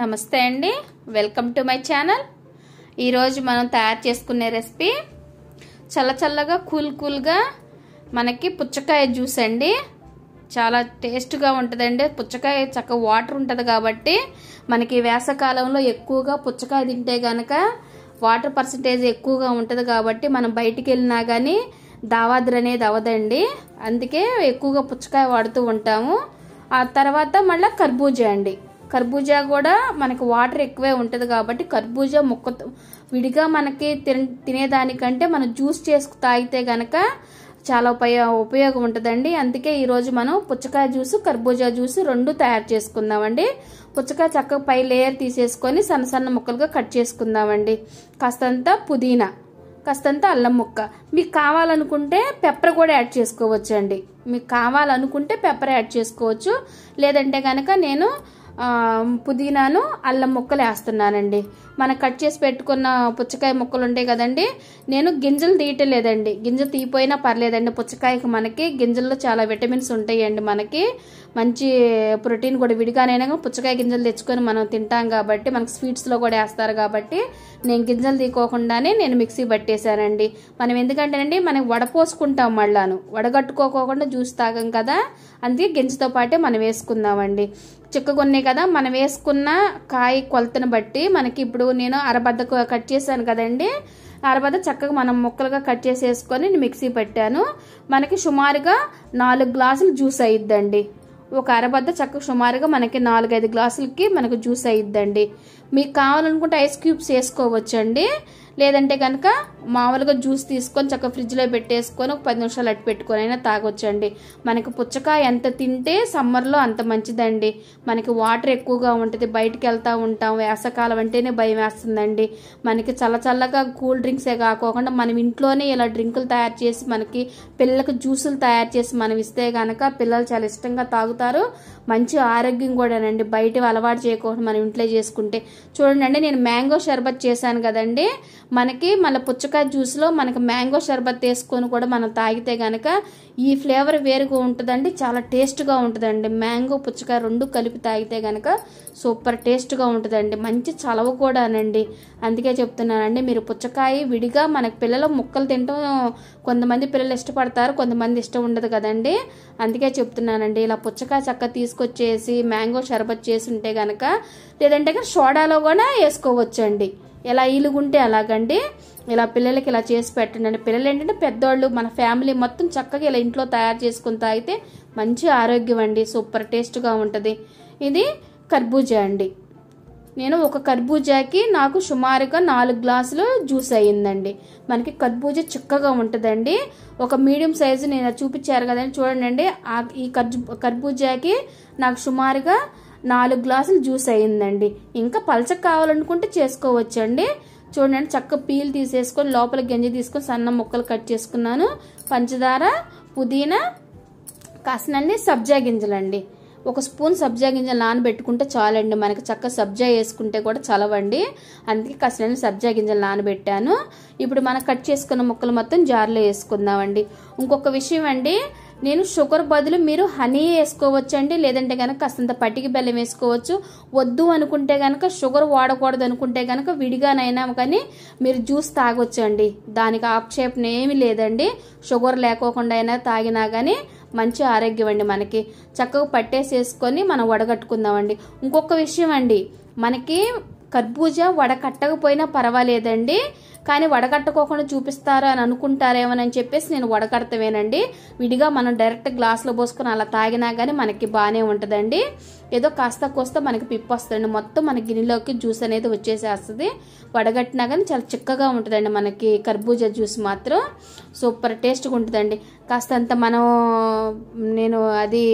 నమస్తే అండి welcome to my channel ఈరోజు మనం తయారు చేసుకునే రెసిపీ చల్ల చల్లగా కూల్ కూల్గా మనకి పుచ్చకాయ జ్యూస్ అండి చాలా టేస్ట్గా ఉంటుందండి పుచ్చకాయ చక్క వాటర్ ఉంటుంది కాబట్టి మనకి వేసవకాలంలో ఎక్కువగా పుచ్చకాయ తింటే కనుక వాటర్ పర్సంటేజ్ ఎక్కువగా ఉంటుంది కాబట్టి మనం బయటికి వెళ్ళినా కానీ దావాద్ర అనేది అవదండి అందుకే ఎక్కువగా పుచ్చకాయ వాడుతూ ఉంటాము ఆ తర్వాత మళ్ళీ కర్బూజా అండి కర్బూజా కూడా మనకి వాటర్ ఎక్కువే ఉంటుంది కాబట్టి కర్బూజా ముక్క విడిగా మనకి తిన తినేదానికంటే మనం జ్యూస్ చేసుకు తాగితే గనక చాలా ఉపయోగ ఉపయోగం ఉంటుందండి అందుకే ఈరోజు మనం పుచ్చకాయ జ్యూస్ కర్బూజా జ్యూస్ రెండు తయారు చేసుకుందామండి పుచ్చకాయ చక్కగా పై లేయర్ తీసేసుకొని సన్న సన్న ముక్కలుగా కట్ చేసుకుందామండి కాస్తంత పుదీనా కాస్తంత అల్లం ముక్క మీకు కావాలనుకుంటే పెప్పర్ కూడా యాడ్ చేసుకోవచ్చు అండి మీకు కావాలనుకుంటే పెప్పర్ యాడ్ చేసుకోవచ్చు లేదంటే కనుక నేను పుదీనాను అల్లం ముక్కలు వేస్తున్నానండి మనం కట్ చేసి పెట్టుకున్న పుచ్చకాయ ముక్కలు ఉంటాయి కదండి నేను గింజలు తీయటలేదండి గింజలు తీయిపోయినా పర్లేదండి పుచ్చకాయకి మనకి గింజల్లో చాలా విటమిన్స్ ఉంటాయండి మనకి మంచి ప్రోటీన్ కూడా విడిగానైనా పుచ్చకాయ గింజలు తెచ్చుకొని మనం తింటాం కాబట్టి మనకు స్వీట్స్లో కూడా వేస్తారు కాబట్టి నేను గింజలు తీకోకుండానే నేను మిక్సీ పట్టేశానండి మనం ఎందుకంటేనండి మనం వడపోసుకుంటాం మళ్ళాను వడగట్టుకోకుండా జ్యూస్ తాగం కదా అందుకే గింజతో పాటే మనం వేసుకుందామండి ఉన్నాయి కదా మనం వేసుకున్న కాయ కొలతను బట్టి మనకి ఇప్పుడు నేను అరబద్ద కట్ చేశాను కదండి అరబద్ద చక్కగా మనం ముక్కలుగా కట్ చేసేసుకొని మిక్సీ పెట్టాను మనకి సుమారుగా నాలుగు గ్లాసులు జ్యూస్ అయ్యిద్దండి ఒక అరబద్ద చక్కగా సుమారుగా మనకి నాలుగైదు గ్లాసులకి మనకు జ్యూస్ అయ్యిద్దండి మీకు కావాలనుకుంటే ఐస్ క్యూబ్స్ వేసుకోవచ్చండి లేదంటే కనుక మామూలుగా జ్యూస్ తీసుకొని చక్కగా ఫ్రిడ్జ్లో పెట్టేసుకొని ఒక పది నిమిషాలు అట్టు పెట్టుకొని అయినా తాగొచ్చండి మనకి పుచ్చకాయ ఎంత తింటే సమ్మర్లో అంత మంచిదండి మనకి వాటర్ ఎక్కువగా ఉంటుంది బయటికి వెళ్తూ ఉంటాం వేసకాలం అంటేనే భయం వేస్తుందండి మనకి చల్లచల్లగా కూల్ డ్రింక్సే కాకుండా మనం ఇంట్లోనే ఇలా డ్రింకులు తయారు చేసి మనకి పిల్లలకు జ్యూసులు తయారు చేసి మనం ఇస్తే కనుక పిల్లలు చాలా ఇష్టంగా తాగుతారు మంచి ఆరోగ్యం కూడానండి బయట అలవాటు చేయకుండా మనం ఇంట్లో చేసుకుంటే చూడండి నేను మ్యాంగో షర్బత్ చేశాను కదండి మనకి మన పుచ్చకాయ జ్యూస్లో మనకి మ్యాంగో షర్బత్ వేసుకొని కూడా మనం తాగితే కనుక ఈ ఫ్లేవర్ వేరుగా ఉంటుందండి చాలా టేస్ట్గా ఉంటుందండి మ్యాంగో పుచ్చకాయ రెండు కలిపి తాగితే కనుక సూపర్ టేస్ట్గా ఉంటుందండి మంచి చలవ కూడానండి అందుకే చెప్తున్నానండి మీరు పుచ్చకాయ విడిగా మనకు పిల్లలు ముక్కలు తింటాం కొంతమంది పిల్లలు ఇష్టపడతారు కొంతమంది ఇష్టం ఉండదు కదండి అందుకే చెప్తున్నానండి ఇలా పుచ్చకాయ చక్క తీసుకొచ్చేసి మ్యాంగో షర్బత్ చేసి ఉంటే కనుక లేదంటే సోడా బుట్టాలో కూడా వేసుకోవచ్చండి ఎలా ఇలుగుంటే అలాగండి ఇలా పిల్లలకి ఇలా చేసి పెట్టండి పిల్లలు ఏంటంటే పెద్దోళ్ళు మన ఫ్యామిలీ మొత్తం చక్కగా ఇలా ఇంట్లో తయారు చేసుకుని తాగితే మంచి ఆరోగ్యం అండి సూపర్ టేస్ట్గా ఉంటుంది ఇది కర్బూజా అండి నేను ఒక కర్బూజాకి నాకు సుమారుగా నాలుగు గ్లాసులు జ్యూస్ అయ్యిందండి మనకి కర్బూజా చిక్కగా ఉంటుందండి ఒక మీడియం సైజు నేను చూపించారు కదండి చూడండి ఆ ఈ కర్బూజాకి నాకు సుమారుగా నాలుగు గ్లాసులు జ్యూస్ అయిందండి ఇంకా పలచ కావాలనుకుంటే చేసుకోవచ్చండి చూడండి చక్క పీల్ తీసేసుకొని లోపల గంజి తీసుకొని సన్న ముక్కలు కట్ చేసుకున్నాను పంచదార పుదీనా కాసినండి సబ్జా గింజలండి ఒక స్పూన్ సబ్జా గింజలు నానబెట్టుకుంటే చాలండి మనకి చక్క సబ్జా వేసుకుంటే కూడా చలవండి అందుకే కాసినండి సబ్జా గింజలు నానబెట్టాను ఇప్పుడు మనం కట్ చేసుకున్న ముక్కలు మొత్తం జార్లో వేసుకుందామండి ఇంకొక విషయం అండి నేను షుగర్ బదులు మీరు హనీ వేసుకోవచ్చు అండి లేదంటే కనుక కాస్తంత పటికి బెల్లం వేసుకోవచ్చు వద్దు అనుకుంటే కనుక షుగర్ వాడకూడదు అనుకుంటే కనుక విడిగానైనా కానీ మీరు జ్యూస్ తాగొచ్చు అండి దానికి ఆక్షేపణ ఏమి లేదండి షుగర్ లేకోకుండా అయినా తాగినా కానీ మంచి ఆరోగ్యం అండి మనకి చక్కగా పట్టేసేసుకొని మనం వడగట్టుకుందామండి ఇంకొక విషయం అండి మనకి కర్బూజా వడకట్టకపోయినా పర్వాలేదండి కానీ వడగట్టకోకుండా చూపిస్తారా అని అనుకుంటారేమని చెప్పేసి నేను వడగడతవేనండి విడిగా మనం డైరెక్ట్ గ్లాస్లో పోసుకొని అలా తాగినా కానీ మనకి బాగానే ఉంటుందండి ఏదో కాస్త కోస్త మనకి పిప్పు వస్తుందండి మొత్తం మన గిన్నెలోకి జ్యూస్ అనేది వచ్చేసేస్తుంది వడగట్టినా కానీ చాలా చిక్కగా ఉంటుందండి మనకి కర్బూజా జ్యూస్ మాత్రం సూపర్ టేస్ట్గా ఉంటుందండి కాస్తంత మనం నేను అది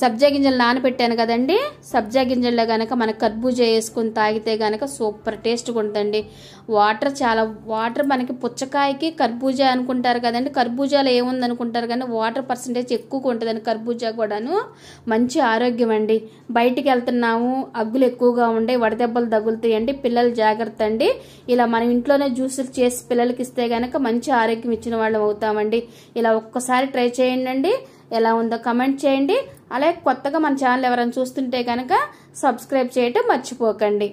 సబ్జా గింజలు నానబెట్టాను కదండి సబ్జా గింజల్లో కనుక మన కర్బూజా వేసుకుని తాగితే కనుక సూపర్ టేస్ట్గా ఉంటుందండి వాటర్ చాలా వాటర్ మనకి పుచ్చకాయకి కర్బూజా అనుకుంటారు కదండి కర్బూజాలో ఏముంది అనుకుంటారు కానీ వాటర్ పర్సంటేజ్ ఎక్కువగా ఉంటుందండి కర్బూజా కూడాను మంచి ఆరోగ్యం అండి బయటికి వెళ్తున్నాము అగ్గులు ఎక్కువగా ఉండే వడదెబ్బలు తగులుతాయండి పిల్లలు జాగ్రత్త అండి ఇలా మనం ఇంట్లోనే జ్యూసులు చేసి పిల్లలకి ఇస్తే కనుక మంచి ఆరోగ్యం ఇచ్చిన వాళ్ళం అవుతామండి ఇలా ఒక్కసారి ట్రై చేయండి ఎలా ఉందో కమెంట్ చేయండి అలాగే కొత్తగా మన ఛానల్ ఎవరైనా చూస్తుంటే కనుక సబ్స్క్రైబ్ చేయటం మర్చిపోకండి